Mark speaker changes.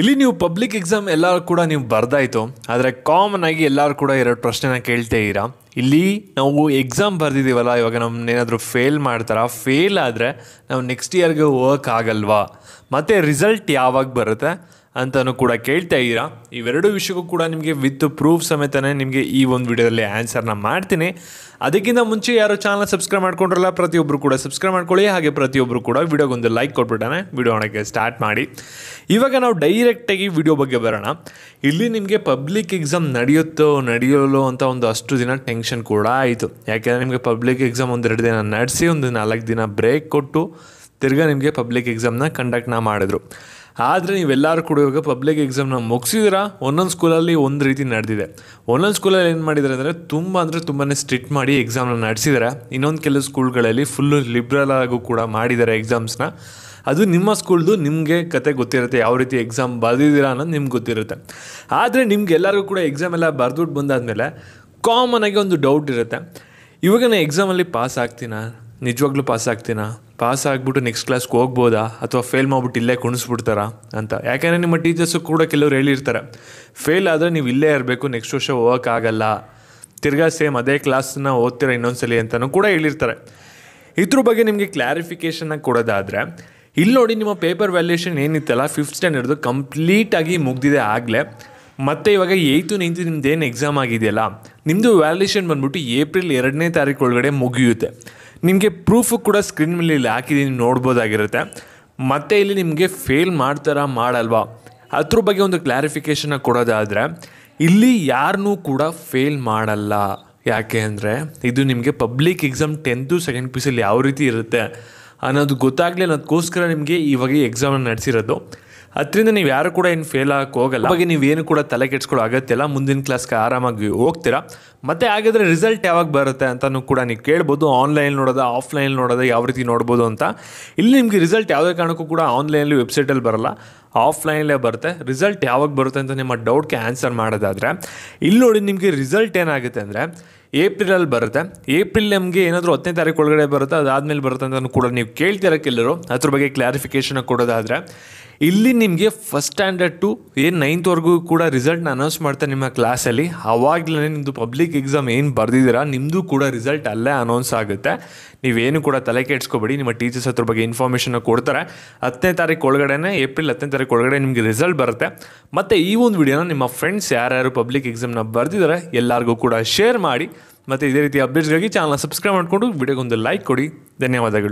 Speaker 1: ಇಲ್ಲಿ ನೀವು public exam ಎಲ್ಲರೂ ಕೂಡ ನೀವು ಬರ್ದಾಯಿತು ಆದರೆ ಕಾಮನ್ ಆಗಿ ಎಲ್ಲರೂ ಕೂಡ ಎರಡು ಪ್ರಶ್ನೆನ ಕೇಳ್ತೇ ಇರ ಇಲ್ಲಿ ನಾವು ಎಕ್ಸಾಮ್ ಬರ್ದಿದ್ದೀವಲ್ಲ ಇವಾಗ ನಮ್ಮನ್ನೇನಾದರೂ ಫೇಲ್ ಮಾಡ್ತಾರ ಫೇಲ್ ಆದರೆ ನಾವು ನೆಕ್ಸ್ಟ್ ಇಯರ್ಗೆ ವರ್ಕ್ ಆಗಲ್ವಾ ಮತ್ತು ರಿಸಲ್ಟ್ ಯಾವಾಗ ಬರುತ್ತೆ ಅಂತಲೂ ಕೂಡ ಕೇಳ್ತಾ ಇದ್ದೀರಾ ಇವೆರಡು ವಿಷಯಕ್ಕೂ ಕೂಡ ನಿಮಗೆ ವಿತ್ ಪ್ರೂಫ್ ಸಮೇತನೇ ನಿಮಗೆ ಈ ಒಂದು ವಿಡಿಯೋದಲ್ಲಿ ಆನ್ಸರ್ನ ಮಾಡ್ತೀನಿ ಅದಕ್ಕಿಂತ ಮುಂಚೆ ಯಾರು ಚಾನಲ್ ಸಬ್ಸ್ಕ್ರೈಬ್ ಮಾಡ್ಕೊಂಡ್ರಲ್ಲ ಪ್ರತಿಯೊಬ್ಬರು ಕೂಡ ಸಬ್ಸ್ಕ್ರೈಬ್ ಮಾಡ್ಕೊಳ್ಳಿ ಹಾಗೆ ಪ್ರತಿಯೊಬ್ಬರು ಕೂಡ ಒಂದು ಲೈಕ್ ಕೊಟ್ಬಿಟ್ಟಾನೆ ವಿಡಿಯೋ ಸ್ಟಾರ್ಟ್ ಮಾಡಿ ಇವಾಗ ನಾವು ಡೈರೆಕ್ಟಾಗಿ ವಿಡಿಯೋ ಬಗ್ಗೆ ಬರೋಣ ಇಲ್ಲಿ ನಿಮಗೆ ಪಬ್ಲಿಕ್ ಎಕ್ಸಾಮ್ ನಡೆಯುತ್ತೋ ನಡೆಯಲೋ ಅಂತ ಒಂದು ಅಷ್ಟು ದಿನ ಟೆನ್ಷನ್ ಕೂಡ ಆಯಿತು ಯಾಕೆಂದರೆ ನಿಮಗೆ ಪಬ್ಲಿಕ್ ಎಕ್ಸಾಮ್ ಒಂದೆರಡು ದಿನ ನಡೆಸಿ ಒಂದು ನಾಲ್ಕು ದಿನ ಬ್ರೇಕ್ ಕೊಟ್ಟು ತಿರ್ಗಾ ನಿಮಗೆ ಪಬ್ಲಿಕ್ ಎಕ್ಸಾಮ್ನ ಕಂಡಕ್ಟ್ನ ಮಾಡಿದ್ರು ಆದರೆ ನೀವೆಲ್ಲರೂ ಕೂಡ ಇವಾಗ ಪಬ್ಲಿಕ್ ಎಕ್ಸಾಮ್ನ ಮುಗಿಸಿದಿರಾ ಒಂದೊಂದು ಸ್ಕೂಲಲ್ಲಿ ಒಂದು ರೀತಿ ನಡೆದಿದೆ ಒಂದೊಂದು ಸ್ಕೂಲಲ್ಲಿ ಏನು ಮಾಡಿದ್ದಾರೆ ಅಂದರೆ ತುಂಬ ಅಂದರೆ ತುಂಬಾ ಸ್ಟ್ರಿಕ್ಟ್ ಮಾಡಿ ಎಕ್ಸಾಮ್ನ ನಡೆಸಿದ್ದಾರೆ ಇನ್ನೊಂದು ಕೆಲವು ಸ್ಕೂಲ್ಗಳಲ್ಲಿ ಫುಲ್ಲು ಲಿಬ್ರಲ್ ಆಗೂ ಕೂಡ ಮಾಡಿದ್ದಾರೆ ಎಕ್ಸಾಮ್ಸ್ನ ಅದು ನಿಮ್ಮ ಸ್ಕೂಲ್ದು ನಿಮಗೆ ಕತೆ ಗೊತ್ತಿರುತ್ತೆ ಯಾವ ರೀತಿ ಎಕ್ಸಾಮ್ ಬರೆದಿದ್ದೀರಾ ಅನ್ನೋದು ನಿಮ್ಗೆ ಗೊತ್ತಿರುತ್ತೆ ಆದರೆ ನಿಮ್ಗೆ ಎಲ್ಲರಿಗೂ ಕೂಡ ಎಕ್ಸಾಮ್ ಎಲ್ಲ ಬರೆದುಬಿಟ್ಟು ಬಂದಾದಮೇಲೆ ಕಾಮನ್ ಆಗಿ ಒಂದು ಡೌಟ್ ಇರುತ್ತೆ ಇವಾಗ ನಾನು ಎಕ್ಸಾಮಲ್ಲಿ ಪಾಸ್ ಆಗ್ತೀನಾ ನಿಜವಾಗ್ಲೂ ಪಾಸ್ ಆಗ್ತೀನಾ ಪಾಸ್ ಆಗಿಬಿಟ್ಟು ನೆಕ್ಸ್ಟ್ ಕ್ಲಾಸ್ಗೆ ಹೋಗ್ಬೋದಾ ಅಥವಾ ಫೇಲ್ ಮಾಡ್ಬಿಟ್ಟು ಇಲ್ಲೇ ಕುಣಿಸ್ಬಿಡ್ತಾರಾ ಅಂತ ಯಾಕೆಂದರೆ ನಿಮ್ಮ ಟೀಚರ್ಸು ಕೂಡ ಕೆಲವ್ರು ಹೇಳಿರ್ತಾರೆ ಫೇಲ್ ಆದರೆ ನೀವು ಇಲ್ಲೇ ಇರಬೇಕು ನೆಕ್ಸ್ಟ್ ವರ್ಷ ಹೋಗೋಕ್ಕಾಗಲ್ಲ ತಿರ್ಗಾ ಸೇಮ್ ಅದೇ ಕ್ಲಾಸನ್ನ ಓದ್ತೀರ ಸಲ ಅಂತಲೂ ಕೂಡ ಹೇಳಿರ್ತಾರೆ ಇದ್ರ ಬಗ್ಗೆ ನಿಮಗೆ ಕ್ಲಾರಿಫಿಕೇಷನ್ನ ಕೊಡೋದಾದರೆ ಇಲ್ಲಿ ನೋಡಿ ನಿಮ್ಮ ಪೇಪರ್ ವ್ಯಾಲ್ಯೂಷನ್ ಏನಿತ್ತಲ್ಲ ಫಿಫ್ತ್ ಸ್ಟ್ಯಾಂಡರ್ಡ್ದು ಕಂಪ್ಲೀಟಾಗಿ ಮುಗ್ದಿದೆ ಆಗಲೇ ಮತ್ತೆ ಇವಾಗ ಏಯ್ತು ನಿಂತು ನಿಮ್ದು ಏನು ಎಕ್ಸಾಮ್ ಆಗಿದೆಯಲ್ಲ ನಿಮ್ಮದು ವ್ಯಾಲ್ಯೂಷನ್ ಬಂದ್ಬಿಟ್ಟು ಏಪ್ರಿಲ್ ಎರಡನೇ ತಾರೀಕು ಒಳಗಡೆ ಮುಗಿಯುತ್ತೆ ನಿಮಗೆ ಪ್ರೂಫು ಕೂಡ ಸ್ಕ್ರೀನ್ ಮೇಲೆ ಇಲ್ಲಿ ಹಾಕಿದ್ದೀನಿ ನೋಡ್ಬೋದಾಗಿರುತ್ತೆ ಮತ್ತು ಇಲ್ಲಿ ನಿಮಗೆ ಫೇಲ್ ಮಾಡ್ತಾರ ಮಾಡಲ್ವಾ ಅದ್ರ ಬಗ್ಗೆ ಒಂದು ಕ್ಲಾರಿಫಿಕೇಷನ್ನ ಕೊಡೋದಾದರೆ ಇಲ್ಲಿ ಯಾರನ್ನೂ ಕೂಡ ಫೇಲ್ ಮಾಡಲ್ಲ ಯಾಕೆ ಅಂದರೆ ಇದು ನಿಮಗೆ public exam tenth second P ಯಾವ ರೀತಿ ಇರುತ್ತೆ ಅನ್ನೋದು ಗೊತ್ತಾಗಲಿ ಅನ್ನೋದಕ್ಕೋಸ್ಕರ ನಿಮಗೆ ಇವಾಗ ಎಕ್ಸಾಮನ್ನು ನಡೆಸಿರೋದು ಅದರಿಂದ ನೀವು ಯಾರು ಕೂಡ ಏನು ಫೇಲ್ ಆಗಕ್ಕೆ ಹೋಗಲ್ಲ ಹಾಗೆ ನೀವೇನು ಕೂಡ ತಲೆ ಕೆಡ್ಸ್ಕೊಳ್ಳೋ ಅಗತ್ಯ ಇಲ್ಲ ಮುಂದಿನ ಕ್ಲಾಸ್ಗೆ ಆರಾಮಾಗಿ ಹೋಗ್ತೀರಾ ಮತ್ತು ಹಾಗಾದರೆ ರಿಸಲ್ಟ್ ಯಾವಾಗ ಬರುತ್ತೆ ಅಂತಲೂ ಕೂಡ ನೀವು ಕೇಳ್ಬೋದು ಆನ್ಲೈನ್ ನೋಡೋದ ಆಫ್ಲೈನ್ ನೋಡೋದ ಯಾವ ರೀತಿ ನೋಡ್ಬೋದು ಅಂತ ಇಲ್ಲಿ ನಿಮಗೆ ರಿಸಲ್ಟ್ ಯಾವುದೇ ಕಾರಣಕ್ಕೂ ಕೂಡ ಆನ್ಲೈನಲ್ಲಿ ವೆಬ್ಸೈಟಲ್ಲಿ ಬರಲ್ಲ ಆಫ್ಲೈನಲ್ಲೇ ಬರುತ್ತೆ ರಿಸಲ್ಟ್ ಯಾವಾಗ ಬರುತ್ತೆ ಅಂತ ನಿಮ್ಮ ಡೌಟ್ಗೆ ಆನ್ಸರ್ ಮಾಡೋದಾದರೆ ಇಲ್ಲಿ ನೋಡಿ ನಿಮಗೆ ರಿಸಲ್ಟ್ ಏನಾಗುತ್ತೆ ಅಂದರೆ ಏಪ್ರಿಲಲ್ಲಿ ಬರುತ್ತೆ ಏಪ್ರಿಲ್ ನಿಮಗೆ ಏನಾದರೂ ಹತ್ತನೇ ತಾರೀಕು ಒಳಗಡೆ ಬರುತ್ತೆ ಅದಾದಮೇಲೆ ಬರುತ್ತೆ ಅಂತ ಕೂಡ ನೀವು ಕೇಳ್ತೀರಾ ಕೆಲವರು ಅದ್ರ ಬಗ್ಗೆ ಕ್ಲಾರಿಫಿಕೇಷನ್ ಕೊಡೋದಾದರೆ ಇಲ್ಲಿ ನಿಮಗೆ ಫಸ್ಟ್ ಸ್ಟ್ಯಾಂಡರ್ಡ್ ಟು ಏನು ನೈನ್ತ್ವರೆಗೂ ಕೂಡ ರಿಸಲ್ಟ್ನ ಅನೌನ್ಸ್ ಮಾಡ್ತಾರೆ ನಿಮ್ಮ ಕ್ಲಾಸಲ್ಲಿ ಅವಾಗಲೇ ನಿಮ್ಮದು ಪಬ್ಲಿಕ್ ಎಕ್ಸಾಮ್ ಏನು ಬರೆದಿದ್ದೀರಾ ನಿಮ್ಮದು ಕೂಡ ರಿಸಲ್ಟ್ ಅಲ್ಲೇ ಅನೌನ್ಸ್ ಆಗುತ್ತೆ ನೀವೇನು ಕೂಡ ತಲೆ ಕೆಡ್ಸ್ಕೊಬೇಡಿ ನಿಮ್ಮ ಟೀಚರ್ಸ್ ಹತ್ರ ಬಗ್ಗೆ ಇನ್ಫಾರ್ಮೇಷನ್ನ ಕೊಡ್ತಾರೆ ಹತ್ತನೇ ತಾರೀಕು ಒಳಗಡೆನೇ ಏಪ್ರಿಲ್ ಹತ್ತನೇ ತಾರೀಕು ಒಳಗಡೆ ನಿಮಗೆ ರಿಸಲ್ಟ್ ಬರುತ್ತೆ ಮತ್ತು ಈ ಒಂದು ವಿಡಿಯೋನ ನಿಮ್ಮ ಫ್ರೆಂಡ್ಸ್ ಯಾರ್ಯಾರು ಪಬ್ಲಿಕ್ ಎಕ್ಸಾಮ್ನ ಬರೆದಿದ್ದಾರೆ ಎಲ್ಲರಿಗೂ ಕೂಡ ಶೇರ್ ಮಾಡಿ ಮತ್ತು ಇದೇ ರೀತಿ ಅಪ್ಡೇಟ್ಸ್ಗಾಗಿ ಚಾನಲ್ನ ಸಬ್ಸ್ಕ್ರೈಬ್ ಮಾಡಿಕೊಂಡು ಒಂದು ಲೈಕ್ ಕೊಡಿ ಧನ್ಯವಾದಗಳು